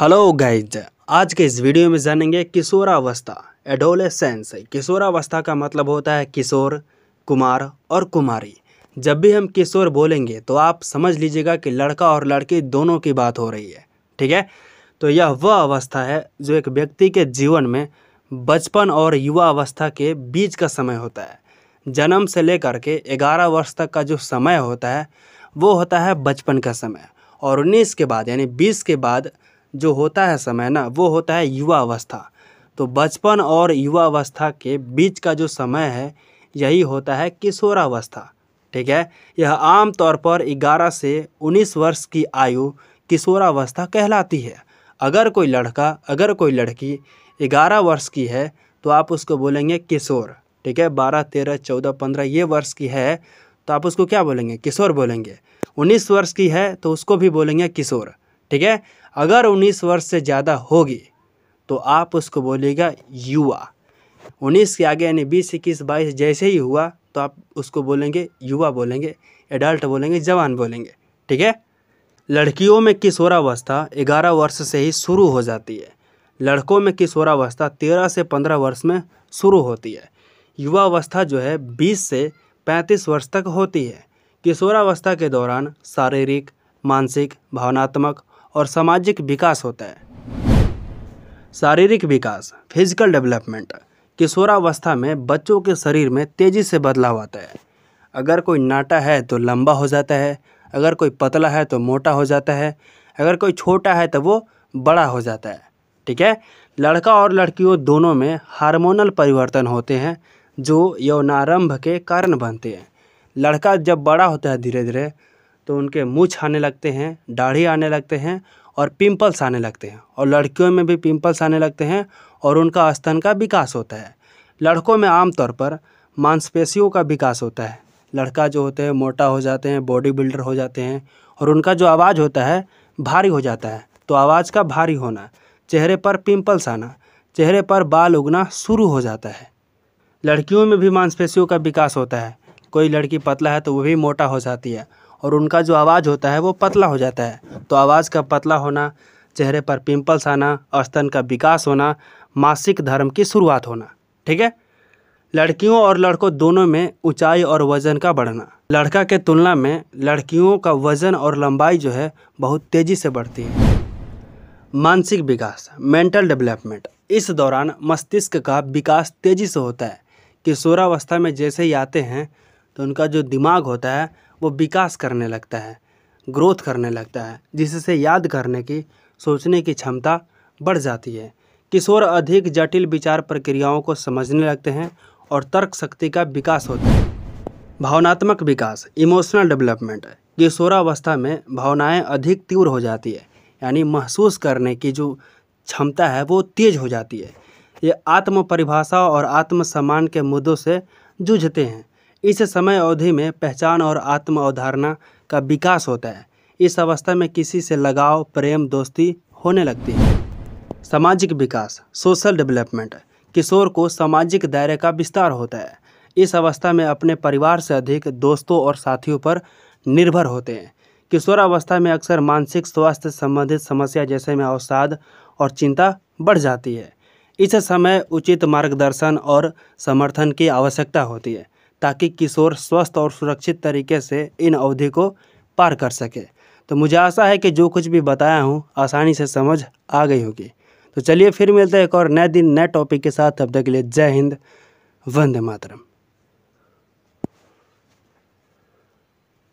hello guys आज के इस वीडियो में जानेंगे किशोरावस्था एडोलेसेंस किशोरावस्था का मतलब होता है किशोर कुमार और कुमारी जब भी हम किशोर बोलेंगे तो आप समझ लीजिएगा कि लड़का और लड़की दोनों की बात हो रही है ठीक है तो यह वह अवस्था है जो एक व्यक्ति के जीवन में बचपन और युवा अवस्था के बीच का समय होता है जन्म से लेकर के ग्यारह वर्ष तक का जो समय होता है वो होता है बचपन का समय और उन्नीस के बाद यानी बीस के बाद जो होता है समय ना वो होता है युवा अवस्था तो बचपन और युवा अवस्था के बीच का जो समय है यही होता है किशोरावस्था ठीक है यह आम तौर पर 11 से 19 वर्ष की आयु किशोरावस्था कहलाती है अगर कोई लड़का अगर कोई लड़की 11 वर्ष की है तो आप उसको बोलेंगे किशोर ठीक है बारह तेरह चौदह पंद्रह ये वर्ष की है तो आप उसको क्या बोलेंगे किशोर बोलेंगे उन्नीस वर्ष की है तो उसको भी बोलेंगे किशोर ठीक है अगर 19 वर्ष से ज़्यादा होगी तो आप उसको बोलेगा युवा 19 के आगे यानी 20 इक्कीस बाईस जैसे ही हुआ तो आप उसको बोलेंगे युवा बोलेंगे एडल्ट बोलेंगे जवान बोलेंगे ठीक है लड़कियों में किशोरावस्था ग्यारह वर्ष से ही शुरू हो जाती है लड़कों में किशोरावस्था तेरह से पंद्रह वर्ष में शुरू होती है युवावस्था जो है बीस से पैंतीस वर्ष तक होती है किशोरावस्था के दौरान शारीरिक मानसिक भावनात्मक और सामाजिक विकास होता है शारीरिक विकास फिजिकल डेवलपमेंट किशोरावस्था में बच्चों के शरीर में तेज़ी से बदलाव आता है अगर कोई नाटा है तो लंबा हो जाता है अगर कोई पतला है तो मोटा हो जाता है अगर कोई छोटा है तो वो बड़ा हो जाता है ठीक है लड़का और लड़कियों दोनों में हार्मोनल परिवर्तन होते हैं जो यौनारंभ के कारण बनते हैं लड़का जब बड़ा होता है धीरे धीरे तो उनके मूछ आने लगते हैं दाढ़ी आने लगते हैं और पिंपल्स आने लगते हैं और लड़कियों में भी पिंपल्स आने लगते हैं और उनका स्तन का विकास होता है लड़कों में आमतौर पर मांसपेशियों का विकास होता है लड़का जो होते हैं मोटा हो जाते हैं बॉडी बिल्डर हो जाते हैं और उनका जो आवाज़ होता है भारी हो जाता है तो आवाज़ का भारी होना चेहरे पर पिंपल्स आना चेहरे पर बाल उगना शुरू हो जाता है लड़कियों में भी मांसपेशियों का विकास होता है कोई लड़की पतला है तो वो भी मोटा हो जाती है और उनका जो आवाज़ होता है वो पतला हो जाता है तो आवाज़ का पतला होना चेहरे पर पिंपल्स आना अस्तन का विकास होना मासिक धर्म की शुरुआत होना ठीक है लड़कियों और लड़कों दोनों में ऊंचाई और वज़न का बढ़ना लड़का के तुलना में लड़कियों का वज़न और लंबाई जो है बहुत तेज़ी से बढ़ती है मानसिक विकास मेंटल डेवलपमेंट इस दौरान मस्तिष्क का विकास तेज़ी से होता है किशोरावस्था में जैसे ही आते हैं तो उनका जो दिमाग होता है वो विकास करने लगता है ग्रोथ करने लगता है जिससे याद करने की सोचने की क्षमता बढ़ जाती है किशोर अधिक जटिल विचार प्रक्रियाओं को समझने लगते हैं और तर्क शक्ति का विकास होता है भावनात्मक विकास इमोशनल डेवलपमेंट किशोरावस्था में भावनाएं अधिक तीव्र हो जाती है यानी महसूस करने की जो क्षमता है वो तेज हो जाती है ये आत्म परिभाषा और आत्म सम्मान के मुद्दों से जूझते हैं इस समय अवधि में पहचान और आत्म अवधारणा का विकास होता है इस अवस्था में किसी से लगाव प्रेम दोस्ती होने लगती है सामाजिक विकास सोशल डेवलपमेंट किशोर को सामाजिक दायरे का विस्तार होता है इस अवस्था में अपने परिवार से अधिक दोस्तों और साथियों पर निर्भर होते हैं किशोरावस्था में अक्सर मानसिक स्वास्थ्य संबंधित समस्या जैसे में अवसाद और चिंता बढ़ जाती है इस समय उचित मार्गदर्शन और समर्थन की आवश्यकता होती है ताकि किशोर स्वस्थ और सुरक्षित तरीके से इन अवधि को पार कर सके तो मुझे आशा है कि जो कुछ भी बताया हूँ आसानी से समझ आ गई होगी तो चलिए फिर मिलते हैं एक और नए दिन नए टॉपिक के साथ अब तक के लिए जय हिंद वंदे मातरम